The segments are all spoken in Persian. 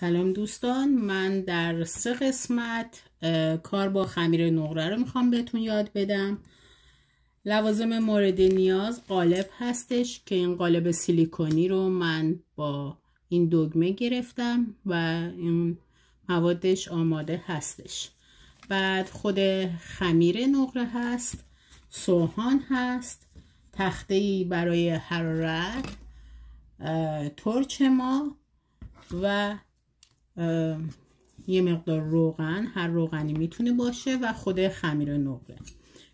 سلام دوستان من در سه قسمت کار با خمیر نقره رو میخوام بهتون یاد بدم لوازم مورد نیاز قالب هستش که این قالب سیلیکونی رو من با این دگمه گرفتم و این موادش آماده هستش بعد خود خمیر نقره هست سوهان هست تخته برای حرارت ترچ ما و یه مقدار روغن هر روغنی میتونه باشه و خود خمیر نقره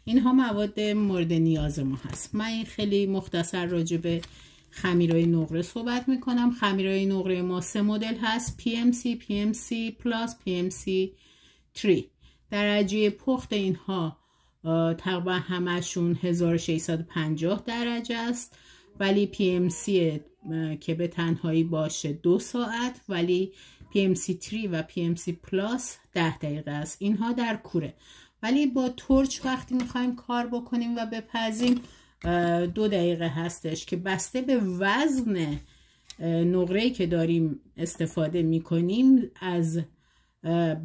اینها مواد مورد نیاز ما هست من این خیلی مختصر راجع به خمیرهای نقره صحبت میکنم خمیرهای نقره ما سه مدل هست PMC, PMC پلاس PMC 3 درجه پخت اینها تقریبا همشون 1650 درجه است ولی پی ام سی که به تنهایی باشه دو ساعت ولی پی ام سی 3 و پی ام سی پلاس ده دقیقه است اینها در کوره ولی با تورچ وقتی میخوایم کار بکنیم و بپزیم دو دقیقه هستش که بسته به وزن نقره‌ای که داریم استفاده میکنیم از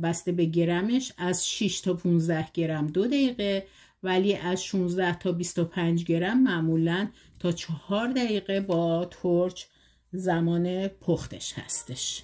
بسته به گرمش از 6 تا 15 گرم دو دقیقه ولی از 16 تا 25 گرم معمولا تا 4 دقیقه با ترچ زمان پختش هستش